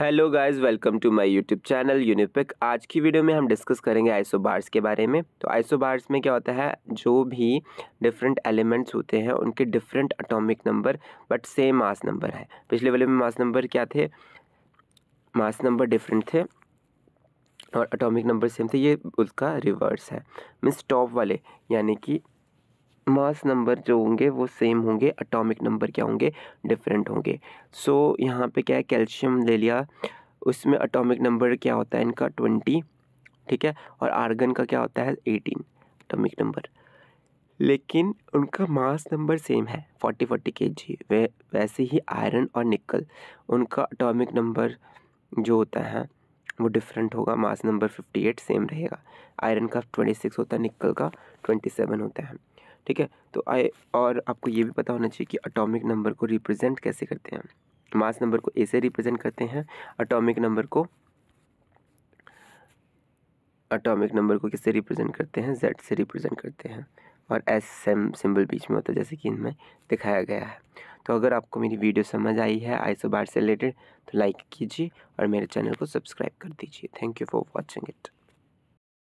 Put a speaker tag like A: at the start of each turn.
A: hello guys welcome to my YouTube channel Unipic आज की video में हम डिस्कस करेंगे आइसोबार्स के बारे में तो आइसोबार्स में क्या होता है जो भी डिफरेंट एलिमेंट्स होते हैं उनके different atomic number but same mass number है पिछले वाले में मास नंबर क्या थे मास नंबर डिफरेंट थे और अटोमिक नंबर सेम थे ये उसका रिवर्स है मीन्स टॉप वाले यानी कि मास नंबर जो होंगे वो सेम होंगे अटोमिक नंबर क्या होंगे डिफरेंट होंगे सो so, यहाँ पे क्या है कैल्शियम ले लिया उसमें अटोमिक नंबर क्या होता है इनका ट्वेंटी ठीक है और आर्गन का क्या होता है एटीन अटोमिक नंबर लेकिन उनका मास नंबर सेम है फोर्टी फोर्टी के जी वे वैसे ही आयरन और निकल उनका अटोमिक नंबर जो होता है वो डिफरेंट होगा mass number fifty eight same रहेगा आयरन का ट्वेंटी सिक्स होता है निकल का ट्वेंटी सेवन होता है ठीक है तो आई और आपको ये भी पता होना चाहिए कि अटोमिक नंबर को रिप्रजेंट कैसे करते हैं मास नंबर को ऐसे रिप्रजेंट रिप्रेजेंट करते हैं अटोमिक नंबर को अटोमिक नंबर को किससे रिप्रेजेंट करते हैं जेड से रिप्रेजेंट करते हैं और एस सेम सिंबल बीच में होता है जैसे कि इनमें दिखाया गया है तो अगर आपको मेरी वीडियो समझ आई है बार से रिलेटेड तो लाइक कीजिए और मेरे चैनल को सब्सक्राइब कर दीजिए thank you for watching it